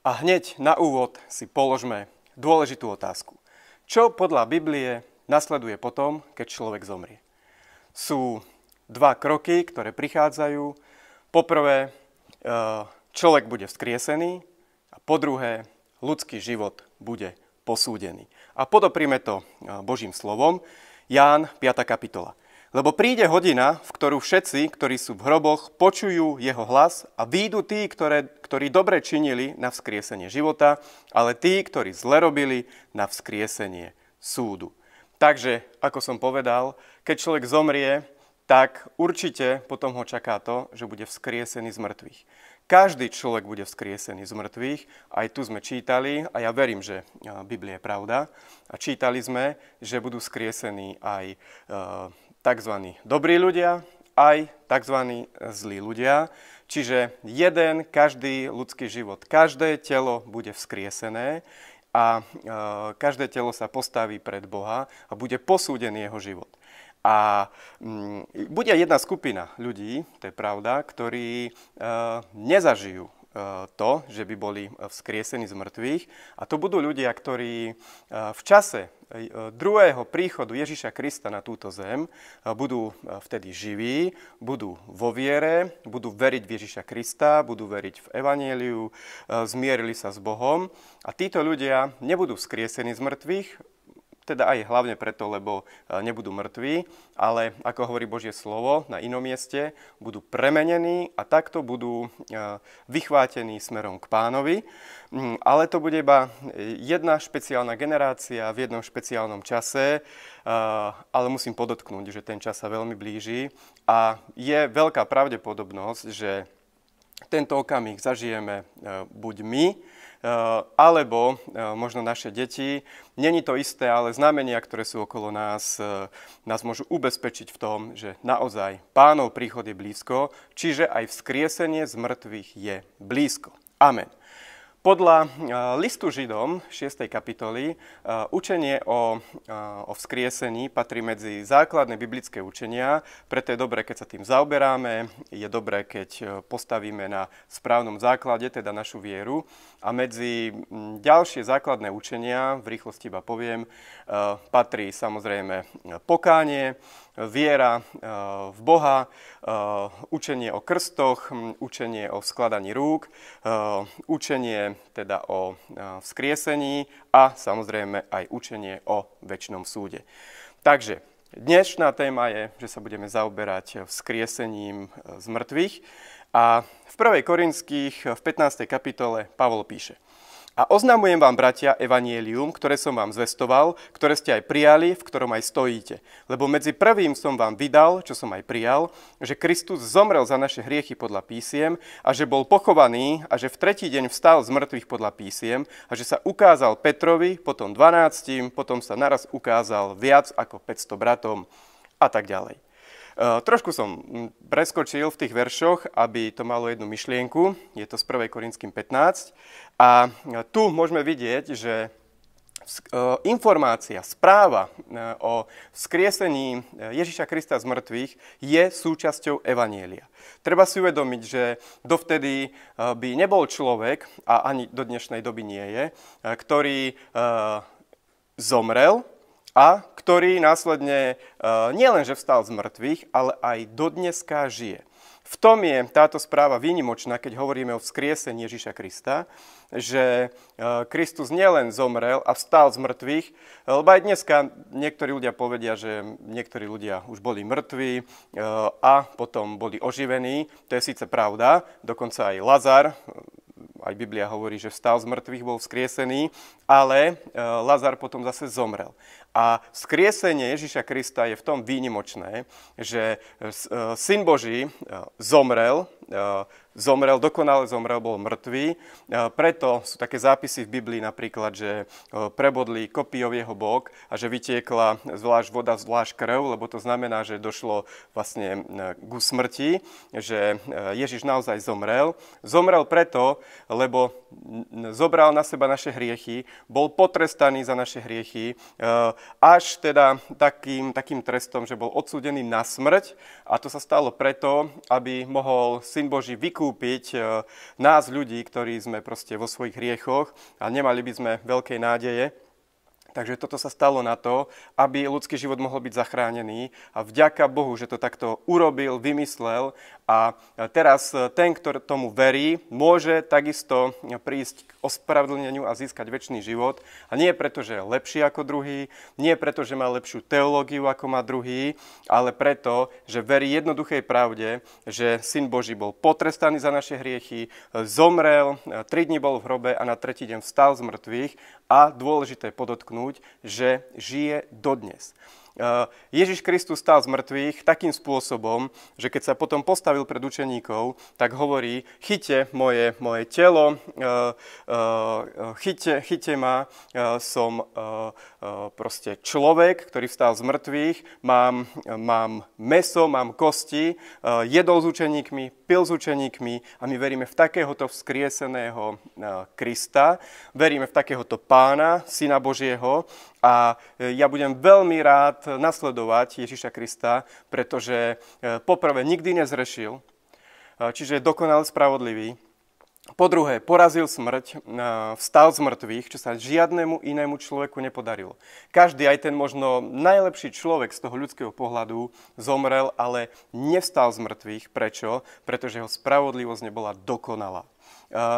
A hneď na úvod si položme dôležitú otázku. Čo podľa Biblie nasleduje potom, keď človek zomrie? Sú dva kroky, ktoré prichádzajú. Poprvé, e, človek bude vzkriesený a po druhé, ľudský život bude posúdený. A podoprime to e, Božím slovom. Ján, 5. kapitola. Lebo príde hodina, v ktorú všetci, ktorí sú v hroboch, počujú jeho hlas a výjdu tí, ktoré, ktorí dobre činili na vzkriesenie života, ale tí, ktorí zle robili na vzkriesenie súdu. Takže, ako som povedal, keď človek zomrie, tak určite potom ho čaká to, že bude vzkriesený z mŕtvych. Každý človek bude vzkriesený z mŕtvych. Aj tu sme čítali, a ja verím, že Biblia je pravda, a čítali sme, že budú vzkriesení aj tzv. dobrí ľudia, aj tzv. zlí ľudia. Čiže jeden, každý ľudský život, každé telo bude vzkriesené a e, každé telo sa postaví pred Boha a bude posúdený jeho život. A mm, bude jedna skupina ľudí, to je pravda, ktorí e, nezažijú E, to, že by boli vzkriesení z mŕtvych. A to budú ľudia, ktorí e, v čase e, druhého príchodu Ježiša Krista na túto zem budú vtedy živí, budú vo viere, budú veriť v Ježiša Krista, budú veriť v Evanieliu, zmierili sa s Bohom a títo ľudia nebudú vzkriesení z mŕtvych, teda aj hlavne preto, lebo e, nebudú mŕtvi, ale ako hovorí Božie slovo na inom mieste, budú premenení a takto budú e, vychvátení smerom k pánovi. Mm, ale to bude iba jedna špeciálna generácia v jednom špeciálnom čase, e, ale musím podotknúť, že ten čas sa veľmi blíži a je veľká pravdepodobnosť, že tento okamih zažijeme buď my, Eh, alebo eh, možno naše deti. Není to isté, ale znamenia, ktoré sú okolo nás, eh, nás môžu ubezpečiť v tom, že naozaj pánov príchod je blízko, čiže aj vzkriesenie z mŕtvych je blízko. Amen. Podľa eh, listu Židom 6. kapitoly eh, učenie o, eh, o vzkriesení patrí medzi základné biblické učenia, preto je dobré, keď sa tým zaoberáme, je dobré, keď postavíme na správnom základe, teda našu vieru. A medzi mm, ďalšie základné učenia, v rýchlosti iba poviem, patrí samozrejme pokánie, viera eh, v Boha, eh, učenie o krstoch, učenie o skladaní rúk, eh, učenie teda o vzkriesení a samozrejme aj učenie o väčšnom súde. Takže dnešná téma je, že sa budeme zaoberať vzkriesením z mŕtvych a v 1. Korinských v 15. kapitole Pavol píše – a oznamujem vám, bratia, evanielium, ktoré som vám zvestoval, ktoré ste aj prijali, v ktorom aj stojíte. Lebo medzi prvým som vám vydal, čo som aj prijal, že Kristus zomrel za naše hriechy podľa písiem a že bol pochovaný a že v tretí deň vstal z mŕtvych podľa písiem a že sa ukázal Petrovi, potom dvanáctim, potom sa naraz ukázal viac ako 500 bratom a tak ďalej. Ehm, trošku som mm, preskočil v tých veršoch, aby to malo jednu myšlienku. Je to z 1. Korinským 15. A e, tu môžeme vidieť, že e, informácia, správa e, o skriesení Ježiša Krista z mŕtvych je súčasťou Evanielia. Treba si uvedomiť, že dovtedy by nebol človek, a ani do dnešnej doby nie je, ktorý zomrel a ktorý následne eh, nielenže vstal z mŕtvych, ale aj dodneska žije. V tom je táto správa výnimočná, keď hovoríme o vzkriesení Ježiša Krista, že eh, Kristus nielen zomrel a vstal z mŕtvych, lebo aj dneska niektorí ľudia povedia, že niektorí ľudia už boli mŕtvi eh, a potom boli oživení. To je síce pravda, dokonca aj Lazar, aj Biblia hovorí, že vstal z mŕtvych, bol vzkriesený, ale Lazar potom zase zomrel. A skriesenie Ježiša Krista je v tom výnimočné, že e, Syn Boží e, zomrel, e, zomrel, dokonale zomrel, bol mŕtvý. E, preto sú také zápisy v Biblii napríklad, že e, prebodli kopijov jeho bok a že vytiekla zvlášť voda, zvlášť krv, lebo to znamená, že došlo vlastne e, ku smrti, že Ježiš naozaj zomrel. Zomrel preto, lebo zobral na seba naše hriechy, bol potrestaný za naše hriechy, až teda takým, takým trestom, že bol odsúdený na smrť a to sa stalo preto, aby mohol Syn Boží vykúpiť vykúpiť e, nás ľudí, ktorí sme proste vo svojich riechoch a nemali by sme veľkej nádeje. Takže toto sa stalo na to, aby ľudský život mohol byť zachránený a vďaka Bohu, že to takto urobil, vymyslel a teraz ten, kto tomu verí, môže takisto prísť k ospravedlneniu a získať väčší život a nie preto, že je lepší ako druhý, nie preto, že má lepšiu teológiu ako má druhý, ale preto, že verí jednoduchej pravde, že Syn Boží bol potrestaný za naše hriechy, zomrel, tri dni bol v hrobe a na tretí deň vstal z mŕtvych a dôležité podotknúť, že žije dodnes. Eh, Ježiš Kristus stal z mŕtvych takým spôsobom, že keď sa potom postavil pred učeníkov, tak hovorí, chyťte moje, moje telo, eh, eh, chyťte, ma, som proste človek, ktorý vstal z mŕtvych, mám, mám meso, mám kosti, jedol s učeníkmi, pil s učeníkmi a my veríme v takéhoto vzkrieseného Krista, veríme v takéhoto pána, syna Božieho, a e, ja budem veľmi rád nasledovať Ježiša Krista, pretože e, poprvé nikdy nezrešil, e, čiže je dokonal spravodlivý. Po druhé, porazil smrť, vstal z mŕtvych, čo sa žiadnemu inému človeku nepodarilo. Každý, aj ten možno najlepší človek z toho ľudského pohľadu, zomrel, ale nevstal z mŕtvych. Prečo? Pretože jeho spravodlivosť nebola dokonalá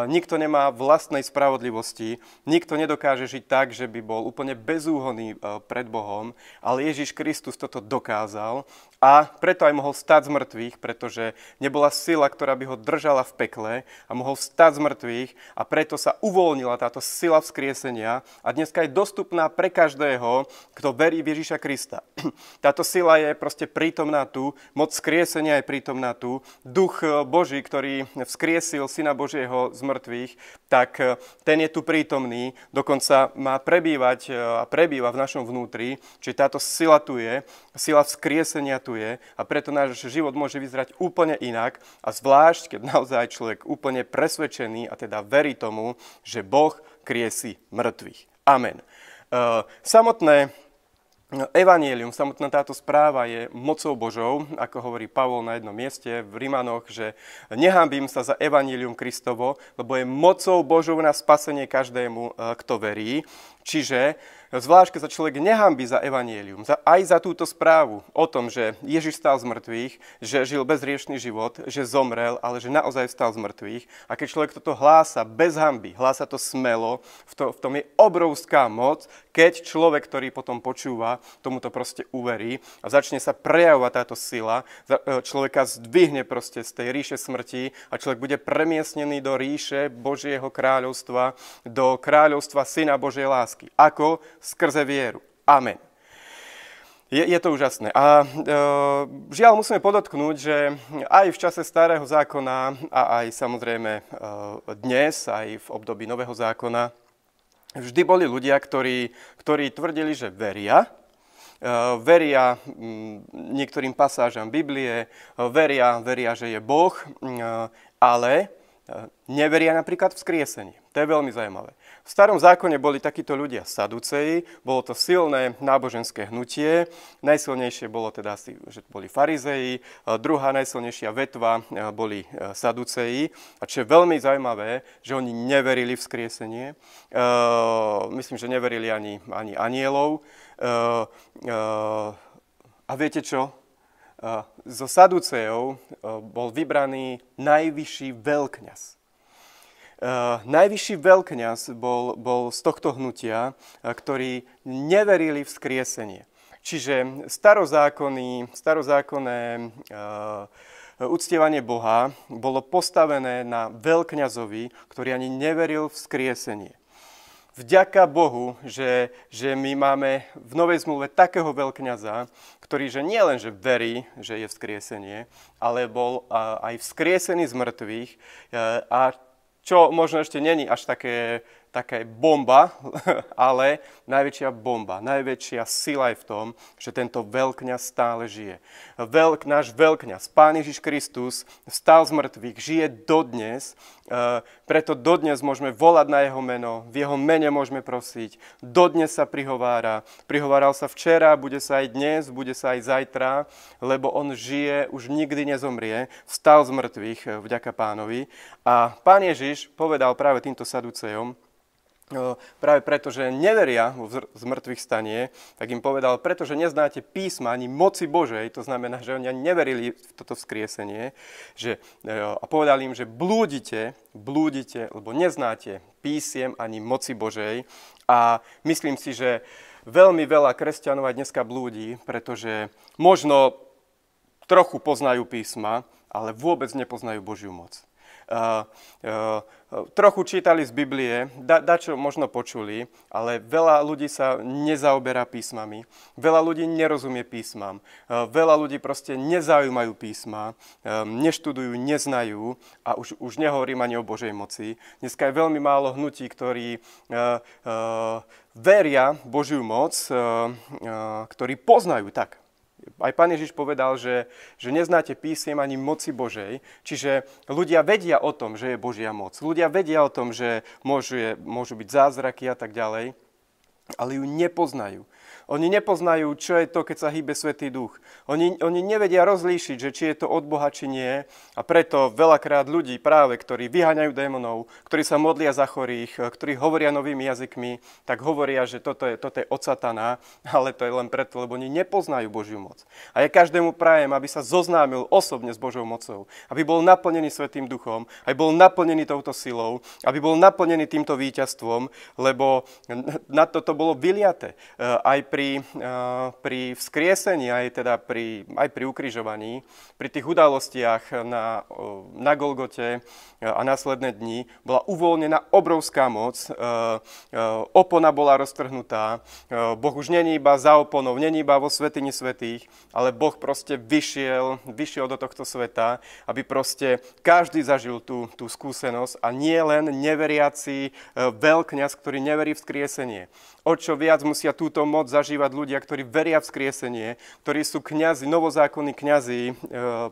nikto nemá vlastnej spravodlivosti, nikto nedokáže žiť tak, že by bol úplne bezúhonný e, pred Bohom, ale Ježiš Kristus toto dokázal a preto aj mohol stať z mŕtvych, pretože nebola sila, ktorá by ho držala v pekle a mohol stať z mŕtvych a preto sa uvoľnila táto sila vzkriesenia a dneska je dostupná pre každého, kto verí v Ježíša Krista. Táto sila je proste prítomná tu, moc vzkriesenia je prítomná tu, duch eh, Boží, ktorý vzkriesil Syna Božieho z mŕtvych, tak eh, ten je tu prítomný, dokonca má prebývať eh, a prebýva v našom vnútri, čiže táto sila tu je, sila vzkriesenia tu existuje a preto náš život môže vyzerať úplne inak a zvlášť, keď naozaj človek úplne presvedčený a teda verí tomu, že Boh kriesi mŕtvych. Amen. E, samotné e, evanielium, samotná táto správa je mocou Božou, ako hovorí Pavol na jednom mieste v Rimanoch, že nehambím sa za Evangelium Kristovo, lebo je mocou Božou na spasenie každému, e, kto verí. Čiže zvlášť, keď sa človek nehambí za evanielium, za, aj za túto správu o tom, že Ježiš stál z mŕtvych, že žil bezriešný život, že zomrel, ale že naozaj stál z mŕtvych. A keď človek toto hlása bez hamby, hlása to smelo, v, to, v tom je obrovská moc, keď človek, ktorý potom počúva, tomu to proste uverí a začne sa prejavovať táto sila, e, človeka zdvihne proste z tej ríše smrti a človek bude premiesnený do ríše Božieho kráľovstva, do kráľovstva Syna Božej lásky lásky. Ako? Skrze vieru. Amen. Je, je to úžasné. A e, žiaľ musíme podotknúť, že aj v čase starého zákona a aj samozrejme e, dnes, aj v období nového zákona, vždy boli ľudia, ktorí, ktorí tvrdili, že veria. E, veria m, mm, niektorým pasážam Biblie, e, veria, veria, že je Boh, e, ale e, neveria napríklad v skriesenie. To je veľmi zaujímavé. V starom zákone boli takíto ľudia saduceji, bolo to silné náboženské hnutie, najsilnejšie bolo teda asi, že boli farizeji, e, druhá najsilnejšia vetva e, boli e, saduceji. A čo je veľmi zaujímavé, že oni neverili v skriesenie, myslím, že neverili ani, ani anielov. a viete čo? zo Saducejov bol vybraný najvyšší veľkňaz. Eh, najvyšší veľkňaz bol, bol z tohto hnutia, eh, ktorí neverili v skriesenie. Čiže starozákonný, starozákonné eh, uctievanie Boha bolo postavené na veľkňazovi, ktorý ani neveril v skriesenie. Vďaka Bohu, že, že my máme v Novej zmluve takého veľkňaza, ktorý že nie len, že verí, že je vzkriesenie, ale bol aj vzkriesený z mŕtvych a čo možno ešte není až také, také bomba, ale najväčšia bomba, najväčšia sila je v tom, že tento veľkňa stále žije. Veľk, náš veľkňa, Pán Ježiš Kristus, vstal z mŕtvych, žije dodnes E, preto dodnes môžeme volať na jeho meno, v jeho mene môžeme prosiť. Dodnes sa prihovára. Prihováral sa včera, bude sa aj dnes, bude sa aj zajtra, lebo on žije, už nikdy nezomrie, vstal z mŕtvych e, vďaka pánovi. A pán Ježiš povedal práve týmto saducejom, práve preto, že neveria vo zmrtvých stanie, tak im povedal, pretože neznáte písma ani moci Božej, to znamená, že oni ani neverili v toto vzkriesenie, že, e, a povedal im, že blúdite, blúdite, lebo neznáte písiem ani moci Božej a myslím si, že veľmi veľa kresťanov aj dneska blúdi, pretože možno trochu poznajú písma, ale vôbec nepoznajú Božiu moc. Eh, eh, trochu čítali z Biblie, da, čo možno počuli, ale veľa ľudí sa nezaoberá písmami. Veľa ľudí nerozumie písmam. Eh, veľa ľudí proste nezaujímajú písma, neštudujú, neznajú a už, už nehovorím ani o Božej moci. Dneska je veľmi málo hnutí, ktorí veria Božiu moc, ktorí poznajú tak aj pán Ježiš povedal, že, že neznáte písiem ani moci Božej, čiže ľudia vedia o tom, že je Božia moc. Ľudia vedia o tom, že môžu, je, môžu byť zázraky a tak ďalej, ale ju nepoznajú. Oni nepoznajú, čo je to, keď sa hýbe Svetý duch. Oni, oni nevedia rozlíšiť, že či je to od Boha, či nie. A preto veľakrát ľudí práve, ktorí vyháňajú démonov, ktorí sa modlia za chorých, ktorí hovoria novými jazykmi, tak hovoria, že toto je, toto je od satana, ale to je len preto, lebo oni nepoznajú Božiu moc. A ja každému prajem, aby sa zoznámil osobne s Božou mocou, aby bol naplnený Svetým duchom, aby bol naplnený touto silou, aby bol naplnený týmto víťazstvom, lebo na to to bolo vyliate. Aj pri, eh, pri vzkriesení, aj, teda pri, aj pri ukrižovaní, pri tých udalostiach na, eh, na Golgote eh, a následné dni bola uvoľnená obrovská moc, opona bola roztrhnutá, Boh už není iba za oponou, není iba vo svetini svetých, ale Boh proste vyšiel, vyšiel do tohto sveta, aby proste každý zažil tú, tú skúsenosť a nie len neveriaci veľkňaz, ktorý neverí v vzkriesenie. O čo viac musia túto moc zažívať ľudia, ktorí veria v skriesenie, ktorí sú kňazi, novozákonní kňazi e,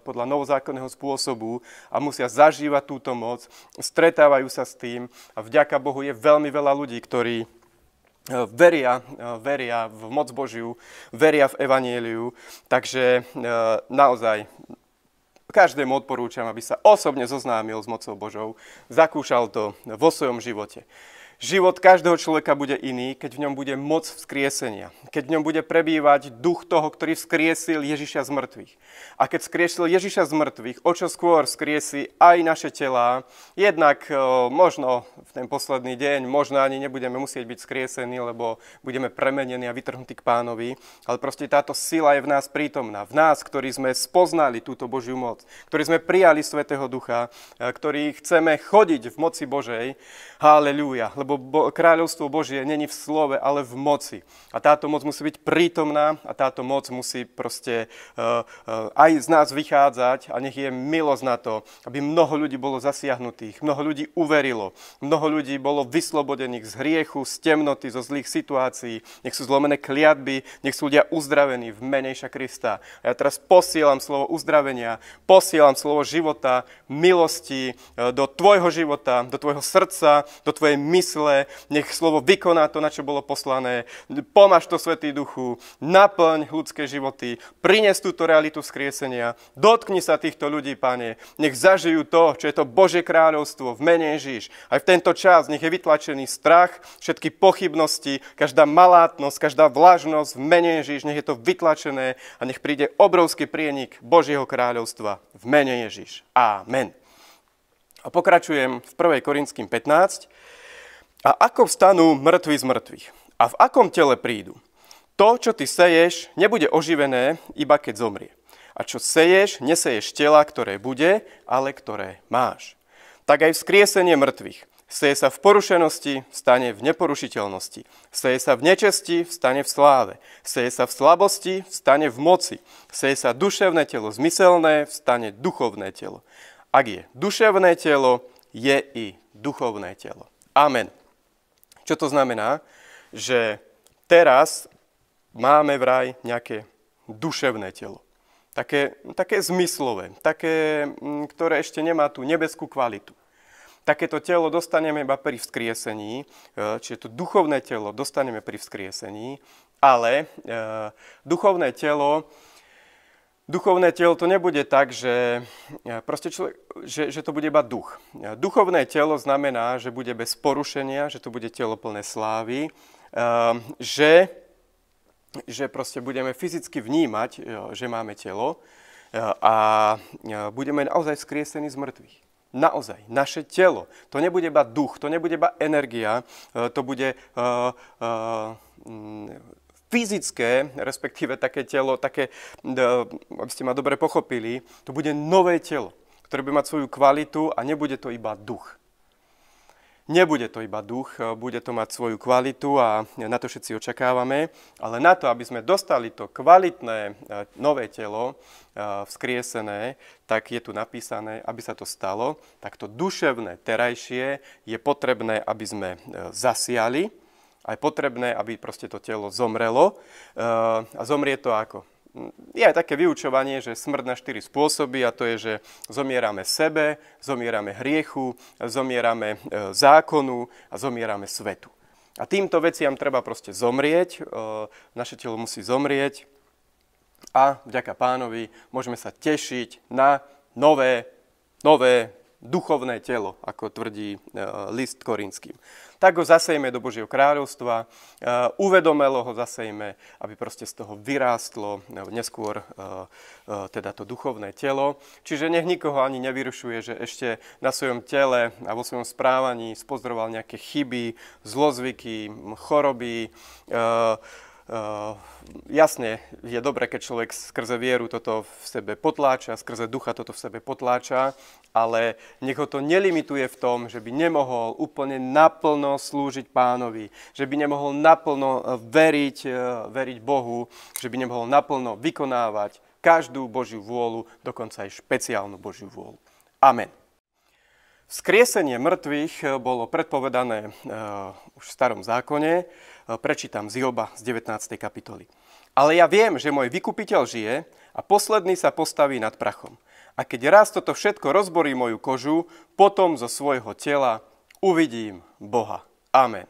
podľa novozákonného spôsobu a musia zažívať túto moc, stretávajú sa s tým a vďaka Bohu je veľmi veľa ľudí, ktorí e, veria, e, veria v moc Božiu, veria v Evanieliu. Takže e, naozaj každému odporúčam, aby sa osobne zoznámil s mocou Božou, zakúšal to vo svojom živote. Život každého človeka bude iný, keď v ňom bude moc vzkriesenia. Keď v ňom bude prebývať duch toho, ktorý vzkriesil Ježiša z mŕtvych. A keď vzkriesil Ježiša z mŕtvych, o čo skôr vzkriesí aj naše tela, jednak e, možno v ten posledný deň, možno ani nebudeme musieť byť vzkriesení, lebo budeme premenení a vytrhnutí k pánovi, ale proste táto sila je v nás prítomná. V nás, ktorí sme spoznali túto Božiu moc, ktorí sme prijali Svetého Ducha, e, ktorí chceme chodiť v moci Božej. Halelúja, lebo lebo bo, kráľovstvo Božie není v slove, ale v moci. A táto moc musí byť prítomná a táto moc musí proste uh, uh, aj z nás vychádzať a nech je milosť na to, aby mnoho ľudí bolo zasiahnutých, mnoho ľudí uverilo, mnoho ľudí bolo vyslobodených z hriechu, z temnoty, zo zlých situácií, nech sú zlomené kliatby, nech sú ľudia uzdravení v menejša Krista. A ja teraz posielam slovo uzdravenia, posielam slovo života, milosti e, do tvojho života, do tvojho srdca, do tvojej mysle, vyšle, nech slovo vykoná to, na čo bolo poslané, pomáš to Svetý Duchu, naplň ľudské životy, prines túto realitu skriesenia, dotkni sa týchto ľudí, Pane, nech zažijú to, čo je to Bože kráľovstvo v mene Ježiš. Aj v tento čas nech je vytlačený strach, všetky pochybnosti, každá malátnosť, každá vlážnosť v mene Ježiš, nech je to vytlačené a nech príde obrovský prienik Božieho kráľovstva v mene Ježiš. Amen. A pokračujem v 1. Korinským 15. A ako vstanú mŕtvi z mŕtvych? A v akom tele prídu? To, čo ty seješ, nebude oživené, iba keď zomrie. A čo seješ, neseješ tela, ktoré bude, ale ktoré máš. Tak aj vzkriesenie mŕtvych. Seje sa v porušenosti, stane v neporušiteľnosti. Seje sa v nečesti, stane v sláve. Seje sa v slabosti, stane v moci. Seje sa duševné telo zmyselné, stane duchovné telo. Ak je duševné telo, je i duchovné telo. Amen. Čo to znamená? Že teraz máme vraj nejaké duševné telo. Také, také zmyslové, také, mm, ktoré ešte nemá tú nebeskú kvalitu. Takéto telo dostaneme iba pri vzkriesení, e, čiže to duchovné telo dostaneme pri vzkriesení, ale e, duchovné telo duchovné telo to nebude tak, že, e, proste človek, že, že to bude iba duch. E, duchovné telo znamená, že bude bez porušenia, že to bude telo plné slávy, e, že, že proste budeme fyzicky vnímať, že máme telo a budeme naozaj skriesení z mŕtvych. Naozaj, naše telo. To nebude iba duch, to nebude iba energia, to bude fyzické, respektíve také telo, také, aby ste ma dobre pochopili, to bude nové telo, ktoré bude mať svoju kvalitu a nebude to iba duch. Nebude to iba duch, bude to mať svoju kvalitu a na to všetci očakávame, ale na to, aby sme dostali to kvalitné e, nové telo, e, vzkriesené, tak je tu napísané, aby sa to stalo, tak to duševné terajšie je potrebné, aby sme e, zasiali, aj potrebné, aby proste to telo zomrelo. Eh, a zomrie to ako? je aj také vyučovanie, že smrť na štyri spôsoby a to je, že zomierame sebe, zomierame hriechu, zomierame eh, zákonu a zomierame svetu. A týmto veciam treba proste zomrieť, eh, naše telo musí zomrieť a vďaka pánovi môžeme sa tešiť na nové, nové duchovné telo, ako tvrdí list korinským tak ho zasejme do Božieho kráľovstva, e, uvedomelo ho zasejme, aby proste z toho vyrástlo e, neskôr e, teda to duchovné telo. Čiže nech nikoho ani nevyrušuje, že ešte na svojom tele a vo svojom správaní spozdroval nejaké chyby, zlozvyky, choroby, Uh, jasne, je dobré, keď človek skrze vieru toto v sebe potláča, skrze ducha toto v sebe potláča, ale nech ho to nelimituje v tom, že by nemohol úplne naplno slúžiť pánovi, že by nemohol naplno eh, veriť, uh, veriť Bohu, že by nemohol naplno vykonávať každú Božiu vôľu, dokonca aj špeciálnu Božiu vôľu. Amen. Skriesenie mŕtvych bolo predpovedané už v starom zákone, Eh, prečítam z Joba z 19. kapitoly. Ale ja viem, že môj vykupiteľ žije a posledný sa postaví nad prachom. A keď raz toto všetko rozborí moju kožu, potom zo svojho tela uvidím Boha. Amen.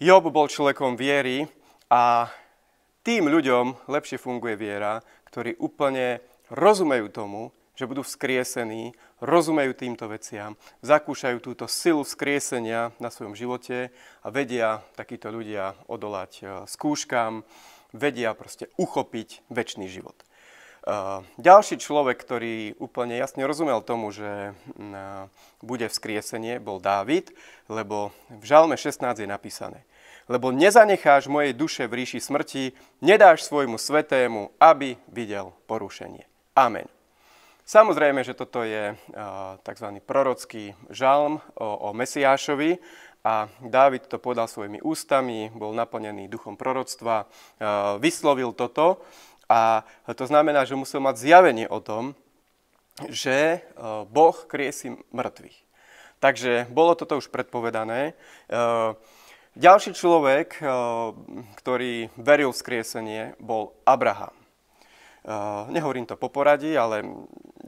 Job bol človekom viery a tým ľuďom lepšie funguje viera, ktorí úplne rozumejú tomu, že budú vzkriesení, rozumejú týmto veciam, zakúšajú túto silu vzkriesenia na svojom živote a vedia takíto ľudia odolať e, skúškam, vedia proste uchopiť väčší život. E, ďalší človek, ktorý úplne jasne rozumel tomu, že e, bude vzkriesenie, bol Dávid, lebo v Žalme 16 je napísané lebo nezanecháš mojej duše v ríši smrti, nedáš svojmu svetému, aby videl porušenie. Amen. Samozrejme, že toto je eh, tzv. prorocký žalm o, Mesiášovi a Dávid to podal svojimi ústami, bol naplnený duchom proroctva, eh, vyslovil toto a to znamená, že musel mať zjavenie o tom, že eh, Boh kriesi mŕtvych. Takže bolo toto už predpovedané. Ďalší človek, ktorý veril v skriesenie, bol Abraham. Eh, nehovorím to po poradí, ale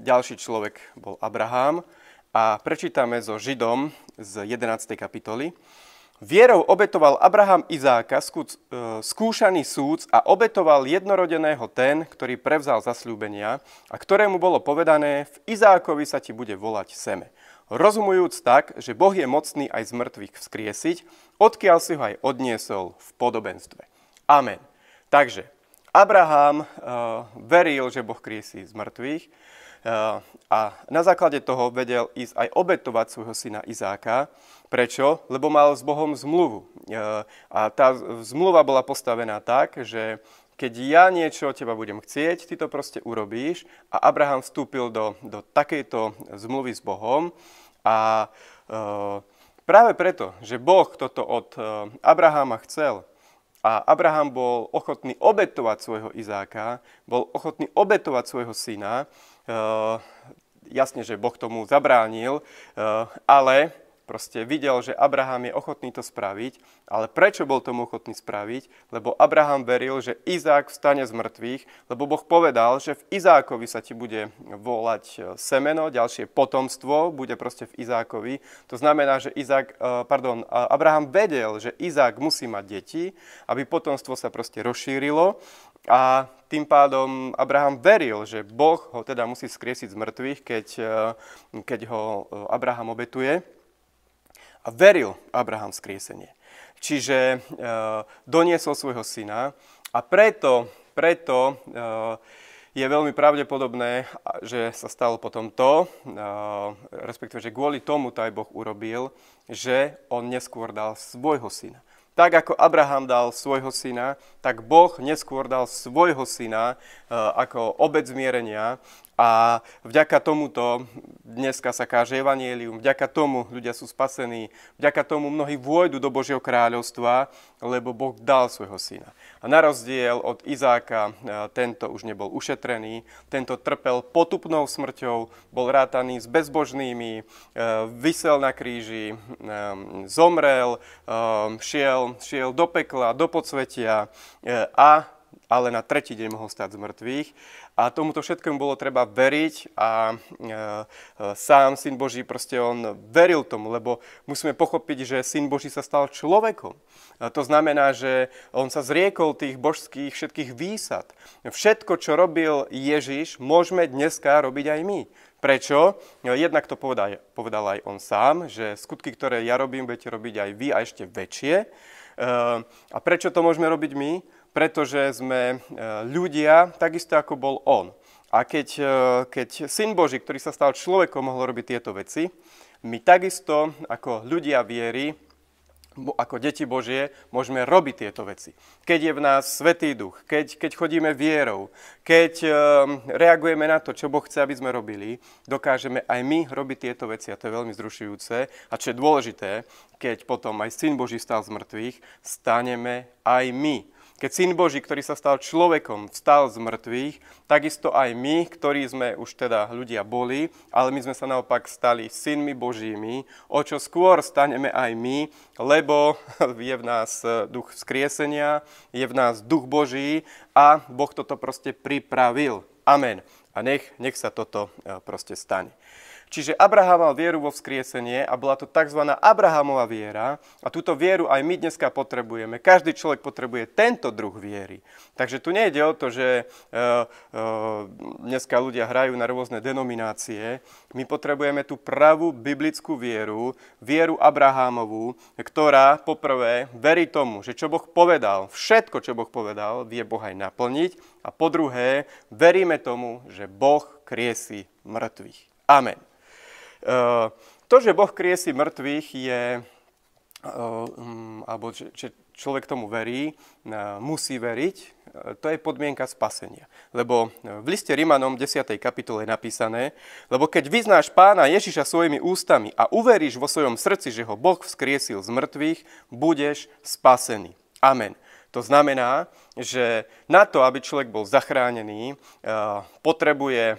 ďalší človek bol Abraham a prečítame so Židom z 11. kapitoly. Vierou obetoval Abraham Izáka, eh, skúšaný súc a obetoval jednorodeného ten, ktorý prevzal zasľúbenia a ktorému bolo povedané, v Izákovi sa ti bude volať seme. Rozumujúc tak, že Boh je mocný aj z mŕtvych vzkriesiť, odkiaľ si ho aj odniesol v podobenstve. Amen. Takže Abraham eh, veril, že Boh kriesí z mŕtvych eh, a na základe toho vedel ísť aj obetovať svojho syna Izáka. Prečo? Lebo mal s Bohom zmluvu. Eh, a tá zmluva bola postavená tak, že keď ja niečo od teba budem chcieť, ty to proste urobíš. A Abraham vstúpil do, do takejto zmluvy s Bohom a e, práve preto, že Boh toto od Abrahama chcel, a Abraham bol ochotný obetovať svojho Izáka, bol ochotný obetovať svojho syna. E, jasne, že Boh tomu zabránil, e, ale proste videl, že Abraham je ochotný to spraviť, ale prečo bol tomu ochotný spraviť? Lebo Abraham veril, že Izák vstane z mŕtvych, lebo Boh povedal, že v Izákovi sa ti bude volať e, semeno, ďalšie potomstvo bude proste v Izákovi. To znamená, že Izák, e, pardon, Abraham vedel, že Izák musí mať deti, aby potomstvo sa proste rozšírilo a tým pádom Abraham veril, že Boh ho teda musí skriesiť z mŕtvych, keď, e, keď ho Abraham obetuje a veril Abraham skriesenie. Čiže e, doniesol svojho syna a preto, preto e, je veľmi pravdepodobné, že sa stalo potom to, e, respektíve, že kvôli tomu to aj Boh urobil, že on neskôr dal svojho syna. Tak ako Abraham dal svojho syna, tak Boh neskôr dal svojho syna e, ako obec zmierenia a vďaka tomuto dneska sa káže evanielium, vďaka tomu ľudia sú spasení, vďaka tomu mnohí vôjdu do Božieho kráľovstva, lebo Boh dal svojho syna. A na rozdiel od Izáka e, tento už nebol ušetrený, tento trpel potupnou smrťou, bol rátaný s bezbožnými, e, vysel na kríži, e, zomrel, šiel, šiel do pekla, do podsvetia a ale na tretí deň mohol stať z mŕtvych a tomuto všetkému bolo treba veriť a e, e, sám Syn Boží, proste on veril tomu, lebo musíme pochopiť, že Syn Boží sa stal človekom. A to znamená, že on sa zriekol tých božských všetkých výsad. Všetko, čo robil Ježiš, môžeme dneska robiť aj my. Prečo? No, jednak to povedal, povedal aj on sám, že skutky, ktoré ja robím, budete robiť aj vy a ešte väčšie. E, a prečo to môžeme robiť my? pretože sme e, ľudia takisto ako bol on. A keď, e, keď Syn Boží, ktorý sa stal človekom, mohol robiť tieto veci, my takisto ako ľudia viery, ako deti Božie, môžeme robiť tieto veci. Keď je v nás Svetý Duch, keď, keď chodíme vierou, keď e, reagujeme na to, čo Boh chce, aby sme robili, dokážeme aj my robiť tieto veci a to je veľmi zrušujúce. A čo je dôležité, keď potom aj Syn Boží stal z mŕtvych, staneme aj my keď Syn Boží, ktorý sa stal človekom, vstal z mŕtvych, takisto aj my, ktorí sme už teda ľudia boli, ale my sme sa naopak stali synmi Božími, o čo skôr staneme aj my, lebo je v nás duch vzkriesenia, je v nás duch Boží a Boh toto proste pripravil. Amen. A nech, nech sa toto e, proste stane. Čiže Abraham mal vieru vo vzkriesenie a bola to tzv. Abrahamová viera a túto vieru aj my dneska potrebujeme. Každý človek potrebuje tento druh viery. Takže tu nejde o to, že e, e, dneska ľudia hrajú na rôzne denominácie. My potrebujeme tú pravú biblickú vieru, vieru Abrahamovú, ktorá poprvé verí tomu, že čo Boh povedal, všetko, čo Boh povedal, vie Boh aj naplniť. A po druhé, veríme tomu, že Boh kriesi mŕtvych. Amen. Eh, to, že Boh kriesi mŕtvych je, eh, mm, alebo že človek tomu verí, eh, musí veriť, to je podmienka spasenia. Lebo v liste Rimanom 10. kapitole je napísané, lebo keď vyznáš pána Ježiša svojimi ústami a uveríš vo svojom srdci, že ho Boh vzkriesil z mŕtvych, budeš spasený. Amen. To znamená, že na to, aby človek bol zachránený, eh, potrebuje eh,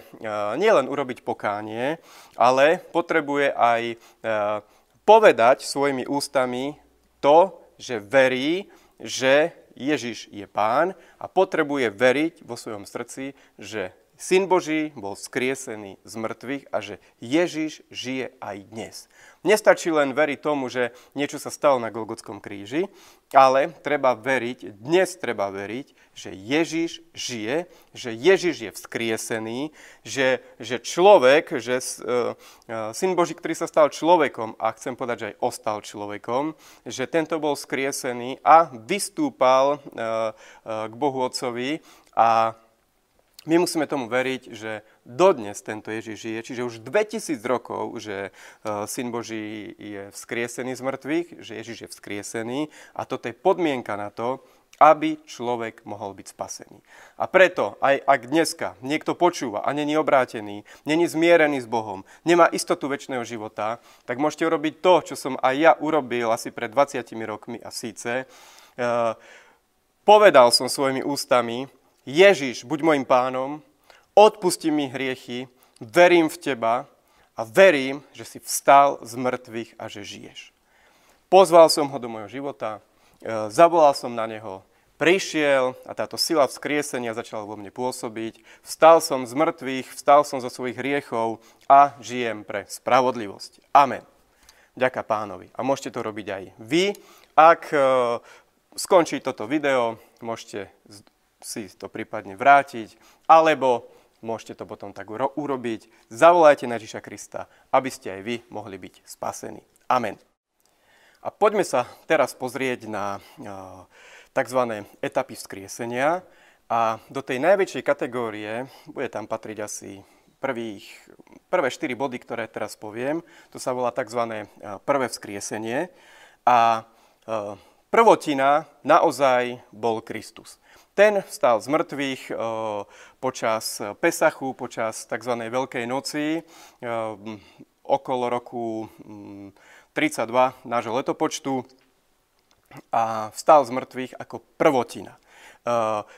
nielen urobiť pokánie, ale potrebuje aj eh, povedať svojimi ústami to, že verí, že Ježiš je pán a potrebuje veriť vo svojom srdci, že Syn Boží bol skriesený z mŕtvych a že Ježiš žije aj dnes. Nestačí len veriť tomu, že niečo sa stalo na Golgotskom kríži, ale treba veriť, dnes treba veriť, že Ježiš žije, že Ježiš je vzkriesený, že, že človek, že uh, uh, Syn Boží, ktorý sa stal človekom, a chcem povedať, že aj ostal človekom, že tento bol skriesený a vystúpal uh, k Bohu Otcovi a my musíme tomu veriť, že dodnes tento Ježiš žije, čiže už 2000 rokov, že e, Syn Boží je vzkriesený z mŕtvych, že Ježiš je vzkriesený a toto je podmienka na to, aby človek mohol byť spasený. A preto, aj ak dneska niekto počúva a není obrátený, není zmierený s Bohom, nemá istotu väčšného života, tak môžete urobiť to, čo som aj ja urobil asi pred 20 rokmi a síce, e, povedal som svojimi ústami, Ježiš, buď môjim pánom, odpusti mi hriechy, verím v teba a verím, že si vstal z mŕtvych a že žiješ. Pozval som ho do môjho života, e, zavolal som na neho, prišiel a táto sila vzkriesenia začala vo mne pôsobiť. Vstal som z mŕtvych, vstal som zo svojich hriechov a žijem pre spravodlivosť. Amen. Ďaká pánovi. A môžete to robiť aj vy. Ak e, skončí toto video, môžete si to prípadne vrátiť, alebo môžete to potom tak urobiť. Zavolajte na Ježiša Krista, aby ste aj vy mohli byť spasení. Amen. A poďme sa teraz pozrieť na tzv. etapy vzkriesenia. A do tej najväčšej kategórie bude tam patriť asi prvých, prvé štyri body, ktoré teraz poviem. To sa volá tzv. prvé vzkriesenie. A prvotina naozaj bol Kristus. Ten vstal z mŕtvych eh, počas Pesachu, počas tzv. Veľkej noci eh, okolo roku 32 mm, nášho letopočtu a vstal z mŕtvych ako prvotina. Eh,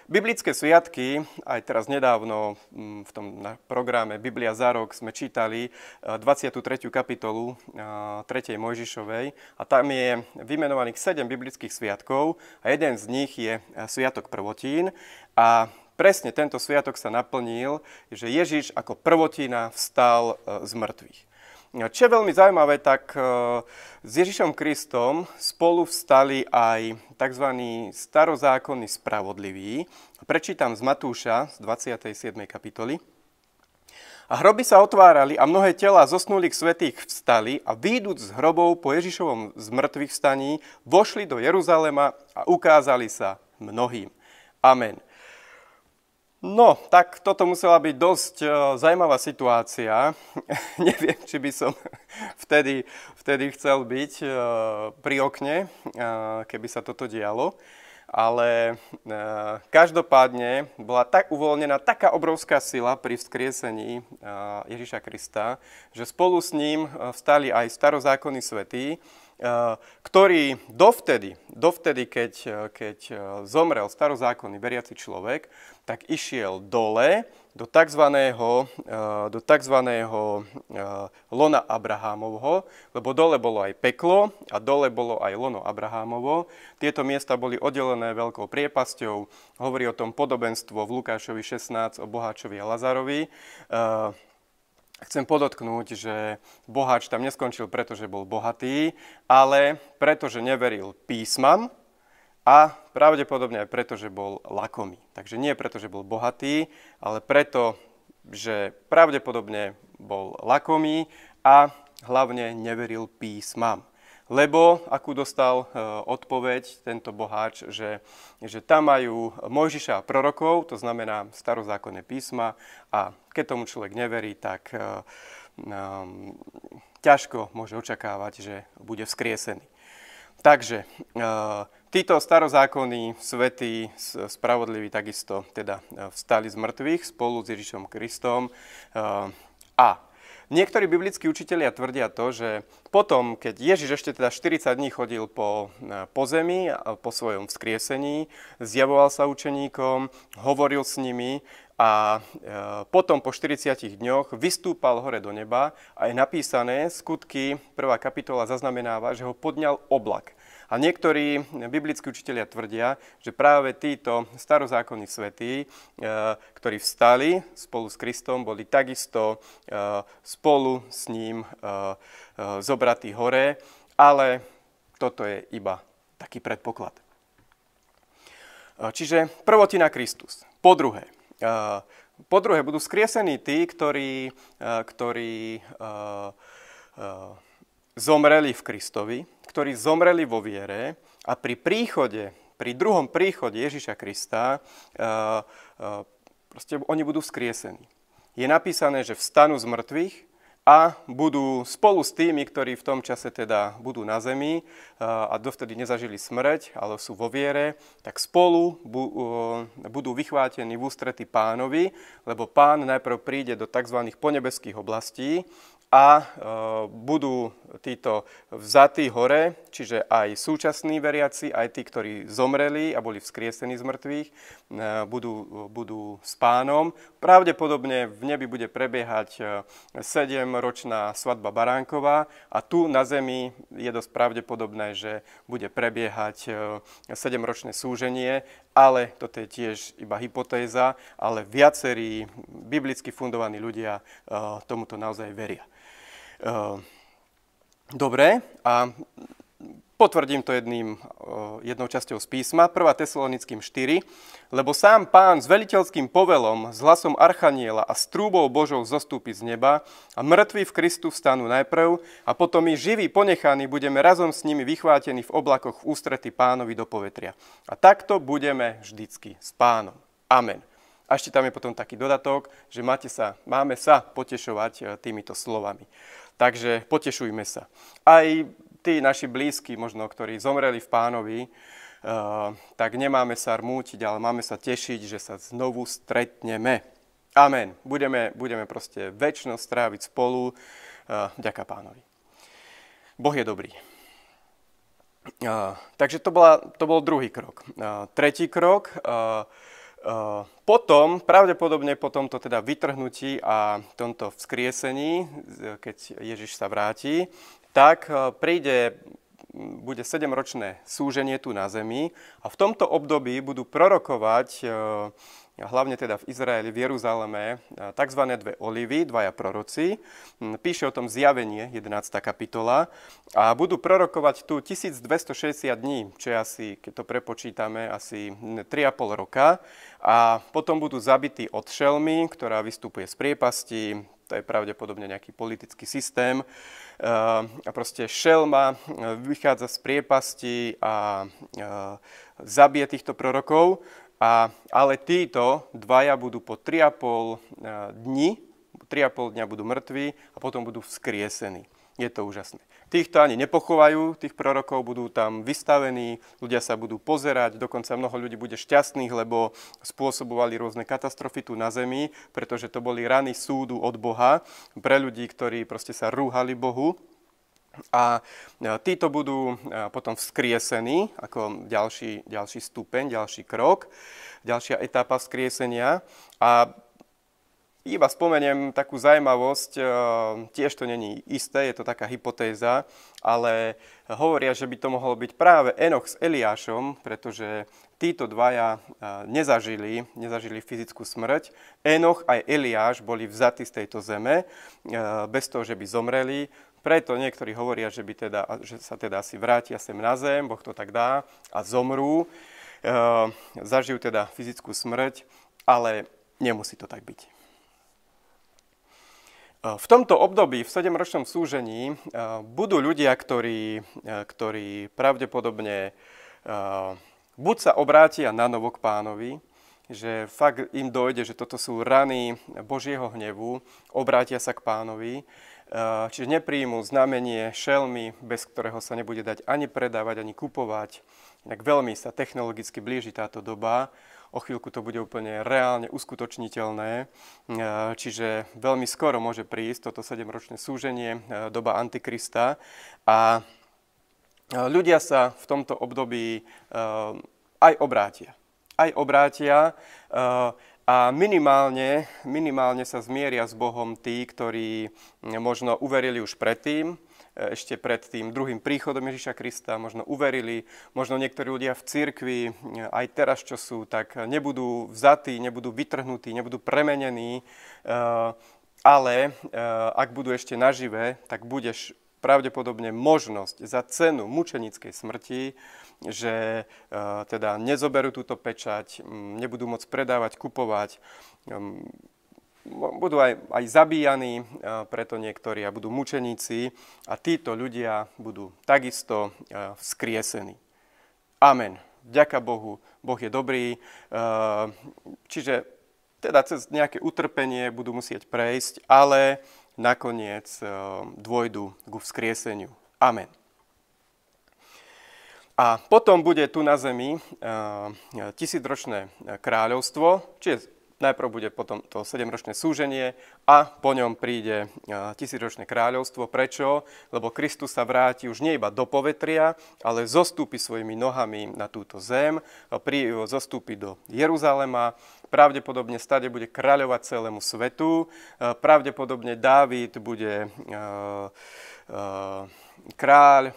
biblické sviatky, aj teraz nedávno mm, v tom programe Biblia za rok sme čítali 23. Eh, kapitolu 3. Eh, Mojžišovej a tam je vymenovaných 7 biblických sviatkov a jeden z nich je Sviatok prvotín a presne tento sviatok sa naplnil, že Ježiš ako prvotina vstal z mŕtvych. No, čo je veľmi zaujímavé, tak e, s Ježišom Kristom spolu vstali aj tzv. starozákonní spravodliví. Prečítam z Matúša z 27. kapitoly. A hroby sa otvárali a mnohé tela zosnulých svetých vstali a výjdúc z hrobov po Ježišovom zmrtvých staní, vošli do Jeruzalema a ukázali sa mnohým. Amen. No, tak toto musela byť dosť uh, zaujímavá situácia. Neviem, či by som vtedy, vtedy chcel byť uh, pri okne, uh, keby sa toto dialo. Ale každopádne bola tak uvoľnená taká obrovská sila pri vzkriesení Ježiša Krista, že spolu s ním vstali aj starozákonní svetí, Eh, ktorý dovtedy, dovtedy keď, eh, keď eh, zomrel starozákonný veriaci človek, tak išiel dole do tzv. Do tzv. lona Abrahámovho, lebo dole bolo aj peklo a dole bolo aj lono Abrahámovo. Tieto miesta boli oddelené veľkou priepasťou. Hovorí o tom podobenstvo v Lukášovi 16 o Boháčovi a Lazarovi. Chcem podotknúť, že boháč tam neskončil, pretože bol bohatý, ale pretože neveril písmam a pravdepodobne aj preto, že bol lakomý. Takže nie preto, že bol bohatý, ale preto, že pravdepodobne bol lakomý a hlavne neveril písmam lebo akú dostal e, odpoveď tento boháč, že, že tam majú Mojžiša a prorokov, to znamená starozákonné písma a keď tomu človek neverí, tak um, ťažko môže očakávať, že bude vzkriesený. Takže e, títo starozákonní, svetí, spravodliví takisto teda vstali z mŕtvych spolu s Ježišom Kristom a Niektorí biblickí učitelia tvrdia to, že potom, keď Ježiš ešte teda 40 dní chodil po, po zemi, po svojom vzkriesení, zjavoval sa učeníkom, hovoril s nimi a e, potom po 40 dňoch vystúpal hore do neba a je napísané, skutky, prvá kapitola zaznamenáva, že ho podňal oblak. A niektorí biblickí učitelia tvrdia, že práve títo starozákonní svetí, e, ktorí vstali spolu s Kristom, boli takisto e, spolu s ním e, zobratí hore, ale toto je iba taký predpoklad. Čiže prvotina Kristus. Po druhé, po druhé budú skriesení tí, ktorí, ktorí zomreli v Kristovi, ktorí zomreli vo viere a pri príchode, pri druhom príchode Ježiša Krista, eh, eh, proste oni budú vzkriesení. Je napísané, že vstanú z mŕtvych a budú spolu s tými, ktorí v tom čase teda budú na zemi eh, a dovtedy nezažili smrť, ale sú vo viere, tak spolu budú vychvátení v ústrety pánovi, lebo pán najprv príde do tzv. ponebeských oblastí a e, budú títo vzatí hore, čiže aj súčasní veriaci, aj tí, ktorí zomreli a boli vzkriesení z mŕtvych, e, budú, budú s pánom. Pravdepodobne v nebi bude prebiehať 7-ročná e, svadba Baránková a tu na zemi je dosť pravdepodobné, že bude prebiehať 7-ročné súženie, ale toto je tiež iba hypotéza, ale viacerí biblicky fundovaní ľudia tomuto naozaj veria. Ehm, dobre, a potvrdím to jedným, e, jednou časťou z písma, 1. Tesalonickým 4, lebo sám pán s veliteľským povelom, s hlasom Archaniela a s trúbou Božou zostúpi z neba a mŕtvi v Kristu vstanú najprv a potom my živí ponechaní budeme razom s nimi vychvátení v oblakoch v ústrety pánovi do povetria. A takto budeme vždycky s pánom. Amen. A ešte tam je potom taký dodatok, že máte sa, máme sa potešovať e, týmito slovami. Takže potešujme sa. Aj tí naši blízki, možno, ktorí zomreli v pánovi, uh, tak nemáme sa rmútiť, ale máme sa tešiť, že sa znovu stretneme. Amen. Budeme, budeme proste väčšinou stráviť spolu. Uh, eh, ďaká pánovi. Boh je dobrý. Uh, takže to, bola, to bol druhý krok. Uh, tretí krok. Uh, Eh, potom, pravdepodobne po tomto teda vytrhnutí a tomto vzkriesení, keď Ježiš sa vráti, tak eh, príde, bude sedemročné súženie tu na zemi a v tomto období budú prorokovať eh, hlavne teda v Izraeli, v Jeruzaleme, tzv. dve olivy, dvaja proroci. Hm, píše o tom zjavenie, 11. kapitola. A budú prorokovať tu 1260 dní, čo je asi, keď to prepočítame, asi 3,5 hm, roka. A potom budú zabití od šelmy, ktorá vystupuje z priepasti, to je pravdepodobne nejaký politický systém. Ehm, a proste šelma hm, vychádza z priepasti a ehm, zabije týchto prorokov a, ale títo dvaja budú po 3,5 dní, 3,5 dňa budú mŕtvi a potom budú vzkriesení. Je to úžasné. Týchto ani nepochovajú, tých prorokov budú tam vystavení, ľudia sa budú pozerať, dokonca mnoho ľudí bude šťastných, lebo spôsobovali rôzne katastrofy tu na zemi, pretože to boli rany súdu od Boha pre ľudí, ktorí proste sa rúhali Bohu a e, títo budú e, potom vzkriesení ako ďalší, ďalší stupeň, ďalší krok, ďalšia etapa vzkriesenia. A iba spomeniem takú zaujímavosť, e, tiež to není isté, je to taká hypotéza, ale hovoria, že by to mohol byť práve Enoch s Eliášom, pretože títo dvaja nezažili, nezažili fyzickú smrť. Enoch aj Eliáš boli vzatí z tejto zeme, bez toho, že by zomreli. Preto niektorí hovoria, že, by teda, že sa teda asi vrátia sem na zem, Boh to tak dá, a zomrú, e, zažijú teda fyzickú smrť, ale nemusí to tak byť. E, v tomto období, v 7-ročnom súžení, e, budú ľudia, ktorí, e, ktorí pravdepodobne e, buď sa obrátia na novo k pánovi, že fakt im dojde, že toto sú rany Božieho hnevu, obrátia sa k pánovi, Eh, čiže nepríjmu znamenie šelmy, bez ktorého sa nebude dať ani predávať, ani kupovať. Inak veľmi sa technologicky blíži táto doba. O chvíľku to bude úplne reálne uskutočniteľné. Eh, čiže veľmi skoro môže prísť toto 7-ročné súženie, eh, doba Antikrista. A ľudia sa v tomto období aj obrátia. Aj obrátia a minimálne, minimálne sa zmieria s Bohom tí, ktorí mm, možno uverili už predtým, e, ešte pred tým druhým príchodom Ježiša Krista, možno uverili, možno niektorí ľudia v cirkvi, e, aj teraz, čo sú, tak nebudú vzatí, nebudú vytrhnutí, nebudú premenení, e, ale ak budú ešte nažive, tak budeš pravdepodobne možnosť za cenu mučenickej smrti že e, teda nezoberú túto pečať, nebudú môcť predávať, kupovať, budú aj, aj zabíjani e, preto niektorí a budú mučeníci a títo ľudia budú takisto e, vzkriesení. Amen. Ďaká Bohu, Boh je dobrý. Čiže teda cez nejaké utrpenie budú musieť prejsť, ale nakoniec dôjdu ku vzkrieseniu. Amen. A potom bude tu na zemi eh, tisícročné eh, kráľovstvo, čiže najprv bude potom to sedemročné súženie a po ňom príde eh, tisícročné kráľovstvo. Prečo? Lebo Kristus sa vráti už nie iba do povetria, ale zostúpi svojimi nohami na túto zem, pri, zostúpi do Jeruzalema, pravdepodobne stade bude kráľovať celému svetu, pravdepodobne Dávid bude kráľ,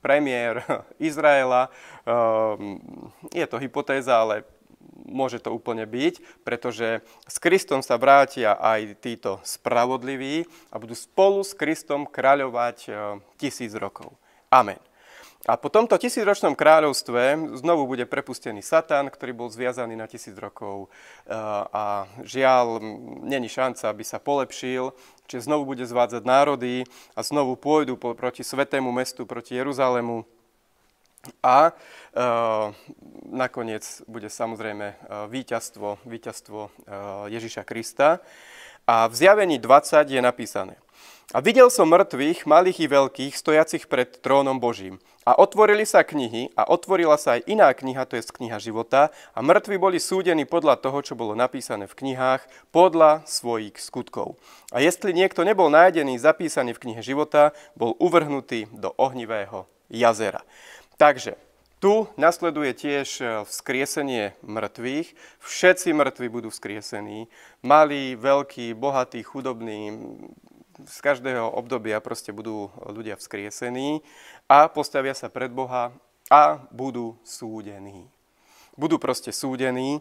premiér Izraela. Ehm, je to hypotéza, ale môže to úplne byť, pretože s Kristom sa vrátia aj títo spravodliví a budú spolu s Kristom kráľovať ehm, tisíc rokov. Amen. A po tomto tisícročnom kráľovstve znovu bude prepustený Satan, ktorý bol zviazaný na tisíc rokov e, a žiaľ, není šanca, aby sa polepšil, čiže znovu bude zvádzať národy a znovu pôjdu proti svetému mestu, proti Jeruzalému a e, nakoniec bude samozrejme e, víťazstvo, víťazstvo Ježiša Krista. A v zjavení 20 je napísané – a videl som mŕtvych, malých i veľkých, stojacich pred trónom Božím. A otvorili sa knihy a otvorila sa aj iná kniha, to je kniha života, a mŕtvi boli súdení podľa toho, čo bolo napísané v knihách, podľa svojich skutkov. A jestli niekto nebol nájdený zapísaný v knihe života, bol uvrhnutý do ohnivého jazera. Takže tu nasleduje tiež e, vzkriesenie mŕtvych. Všetci mŕtvi budú vzkriesení. Malí, veľkí, bohatí, chudobní, z každého obdobia proste budú ľudia vzkriesení a postavia sa pred Boha a budú súdení. Budú proste súdení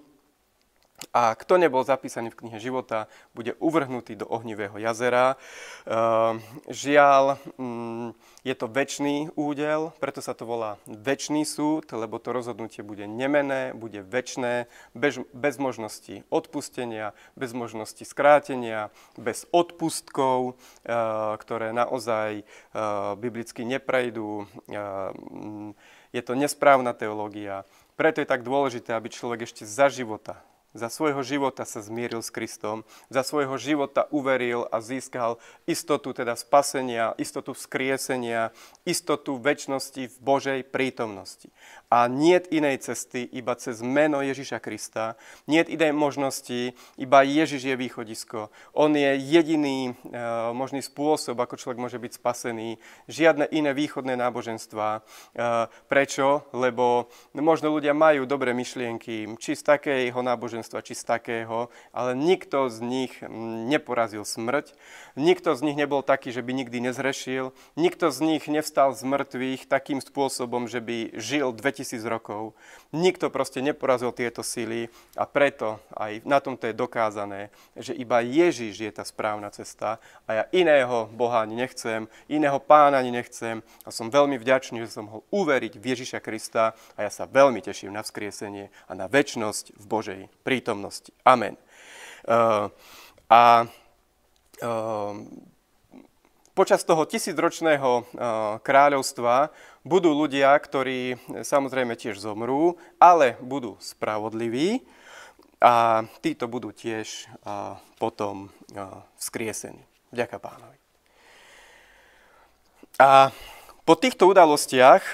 a kto nebol zapísaný v knihe života, bude uvrhnutý do ohnivého jazera. Ehm, žiaľ, mm, je to väčší údel, preto sa to volá väčší súd, lebo to rozhodnutie bude nemené, bude väčné, bez, bez možnosti odpustenia, bez možnosti skrátenia, bez odpustkov, ehm, ktoré naozaj ehm, biblicky neprejdú. Je to nesprávna teológia. Preto je tak dôležité, aby človek ešte za života za svojho života sa zmieril s Kristom, za svojho života uveril a získal istotu teda spasenia, istotu vzkriesenia, istotu väčšnosti v Božej prítomnosti. A niet inej cesty, iba cez meno Ježiša Krista, niet inej možnosti, iba Ježiš je východisko. On je jediný e, možný spôsob, ako človek môže byť spasený. Žiadne iné východné náboženstvá. E, prečo? Lebo možno ľudia majú dobré myšlienky, či z takého náboženstva, sebevražedstva či z takého, ale nikto z nich neporazil smrť, nikto z nich nebol taký, že by nikdy nezrešil, nikto z nich nevstal z mŕtvych takým spôsobom, že by žil 2000 rokov. Nikto proste neporazil tieto síly a preto aj na tomto je dokázané, že iba Ježiš je tá správna cesta a ja iného Boha ani nechcem, iného pána ani nechcem a som veľmi vďačný, že som mohol uveriť v Ježiša Krista a ja sa veľmi teším na vzkriesenie a na väčnosť v Božej prítomnosti. Amen. Uh, a uh, počas toho tisícročného eh, kráľovstva budú ľudia, ktorí samozrejme tiež zomrú, ale budú spravodliví a títo budú tiež potom vzkriesení. Ďakujem pánovi. A po týchto udalostiach,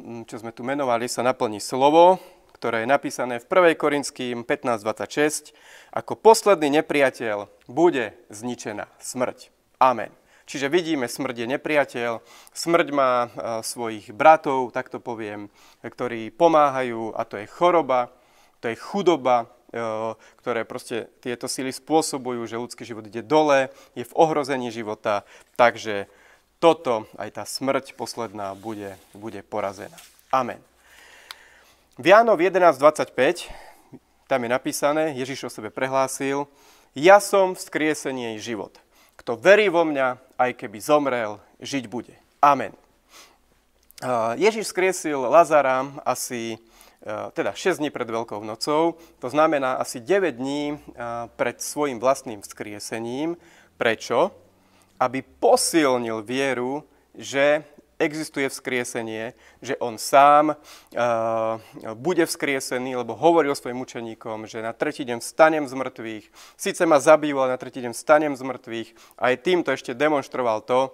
čo sme tu menovali, sa naplní slovo, ktoré je napísané v 1. Korinským 15.26, ako posledný nepriateľ bude zničená smrť. Amen. Čiže vidíme, smrť je nepriateľ, smrť má e, svojich bratov, tak to poviem, ktorí pomáhajú a to je choroba, to je chudoba, e, ktoré proste tieto síly spôsobujú, že ľudský život ide dole, je v ohrození života, takže toto, aj tá smrť posledná, bude, bude porazená. Amen. V Jánov 11.25, tam je napísané, Ježiš o sebe prehlásil, ja som vzkriesenie i život. Kto verí vo mňa, aj keby zomrel, žiť bude. Amen. Ježiš skriesil Lazara asi e, teda 6 dní pred Veľkou nocou, to znamená asi 9 dní e, pred svojim vlastným vzkriesením. Prečo? Aby posilnil vieru, že existuje vzkriesenie, že on sám eh, bude vzkriesený, lebo hovoril svojim učeníkom, že na tretí deň vstanem z mŕtvych. Sice ma zabijú, ale na tretí deň vstanem z mŕtvych. Aj týmto ešte demonstroval to,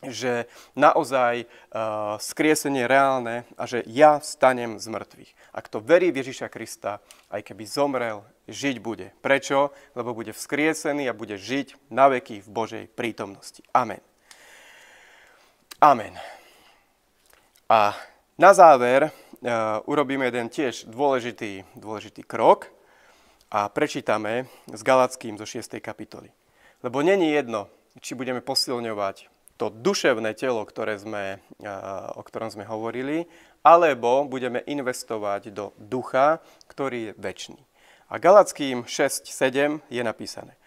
že naozaj uh, eh, skriesenie je reálne a že ja vstanem z mŕtvych. A kto verí v Ježiša Krista, aj keby zomrel, žiť bude. Prečo? Lebo bude vzkriesený a bude žiť na veky v Božej prítomnosti. Amen. Amen. A na záver e, urobíme jeden tiež dôležitý, dôležitý krok a prečítame s Galackým zo 6. kapitoly. Lebo není jedno, či budeme posilňovať to duševné telo, ktoré sme, e, o ktorom sme hovorili, alebo budeme investovať do ducha, ktorý je väčší. A Galackým 6.7 je napísané.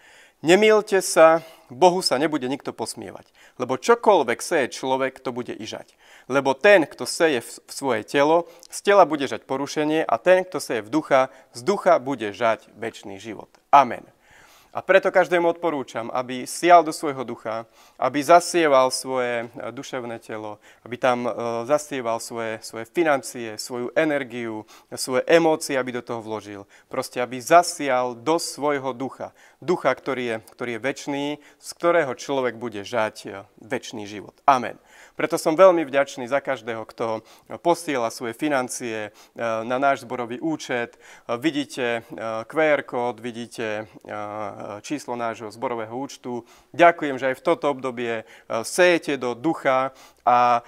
Nemielte sa, Bohu sa nebude nikto posmievať. Lebo čokoľvek seje človek, to bude i žať. Lebo ten, kto seje v svoje telo, z tela bude žať porušenie a ten, kto seje v ducha, z ducha bude žať väčší život. Amen. A preto každému odporúčam, aby sial do svojho ducha, aby zasieval svoje e, duševné telo, aby tam e, zasieval svoje, svoje financie, svoju energiu, svoje emócie, aby do toho vložil. Proste, aby zasial do svojho ducha. Ducha, ktorý je, ktorý je väčší, z ktorého človek bude žať e, väčší život. Amen. Preto som veľmi vďačný za každého, kto posiela svoje financie eh, na náš zborový účet. Vidíte eh, QR kód, vidíte eh, číslo nášho zborového účtu. Ďakujem, že aj v toto obdobie sejete do ducha a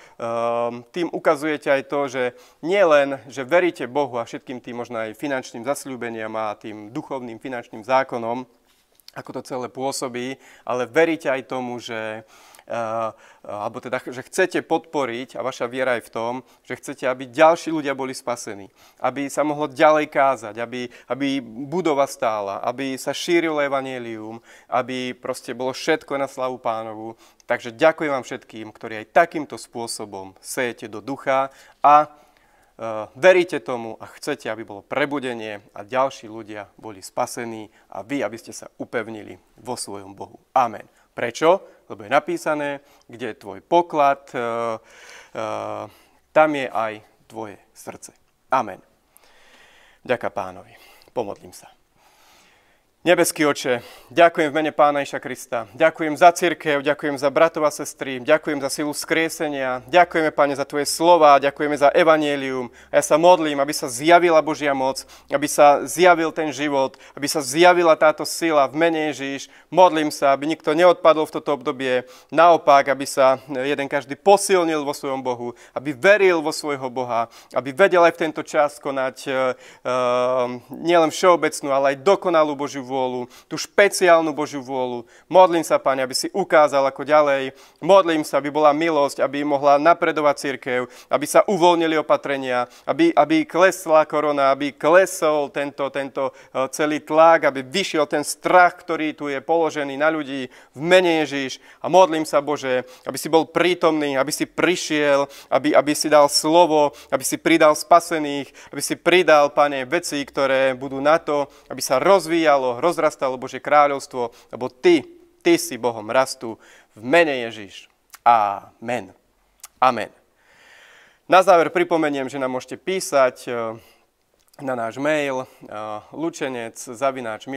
tým ukazujete aj to, že nie len, že veríte Bohu a všetkým tým možno aj finančným zasľúbeniam a tým duchovným finančným zákonom, ako to celé pôsobí, ale veríte aj tomu, že Eh, eh, alebo teda, že chcete podporiť, a vaša viera je v tom, že chcete, aby ďalší ľudia boli spasení, aby sa mohlo ďalej kázať, aby, aby budova stála, aby sa šírilo evanelium, aby proste bolo všetko na slavu pánovu. Takže ďakujem vám všetkým, ktorí aj takýmto spôsobom sejete do ducha a eh, veríte tomu a chcete, aby bolo prebudenie a ďalší ľudia boli spasení a vy, aby ste sa upevnili vo svojom Bohu. Amen. Prečo? lebo je napísané, kde je tvoj poklad, eh, eh, tam je aj tvoje srdce. Amen. Ďaká pánovi. Pomodlím sa. Nebeský oče, ďakujem v mene Pána Iša Krista. Ďakujem za církev, ďakujem za bratov a sestry, ďakujem za silu skriesenia, ďakujeme Pane za Tvoje slova, ďakujeme za evanielium. A ja sa modlím, aby sa zjavila Božia moc, aby sa zjavil ten život, aby sa zjavila táto sila v mene Ježíš. Modlím sa, aby nikto neodpadol v toto obdobie, naopak, aby sa jeden každý posilnil vo svojom Bohu, aby veril vo svojho Boha, aby vedel aj v tento čas konať uh, nielen všeobecnú, ale aj dokonalú Božiu vôľu vôľu, tú špeciálnu Božiu vôľu. Modlím sa, Pane, aby si ukázal ako ďalej. Modlím sa, aby bola milosť, aby mohla napredovať církev, aby sa uvoľnili opatrenia, aby, aby klesla korona, aby klesol tento, tento eh, celý tlak, aby vyšiel ten strach, ktorý tu je položený na ľudí v mene Ježiš. A modlím sa, Bože, aby si bol prítomný, aby si prišiel, aby, aby si dal slovo, aby si pridal spasených, aby si pridal, Pane, veci, ktoré budú na to, aby sa rozvíjalo, rozrastalo Božie kráľovstvo, lebo Ty, Ty si Bohom rastu v mene Ježiš. Amen. Amen. Na záver pripomeniem, že nám môžete písať eh, na náš mail eh, lučenec zavináč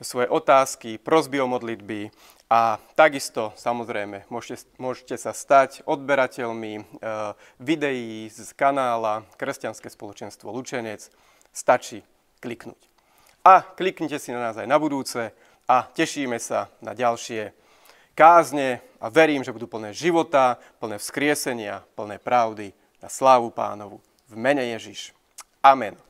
svoje otázky, prosby o modlitby a takisto samozrejme môžete, môžete sa stať odberateľmi eh, videí z kanála Kresťanské spoločenstvo Lučenec. Stačí kliknúť a kliknite si na nás aj na budúce a tešíme sa na ďalšie kázne a verím, že budú plné života, plné vzkriesenia, plné pravdy na slávu pánovu. V mene Ježiš. Amen.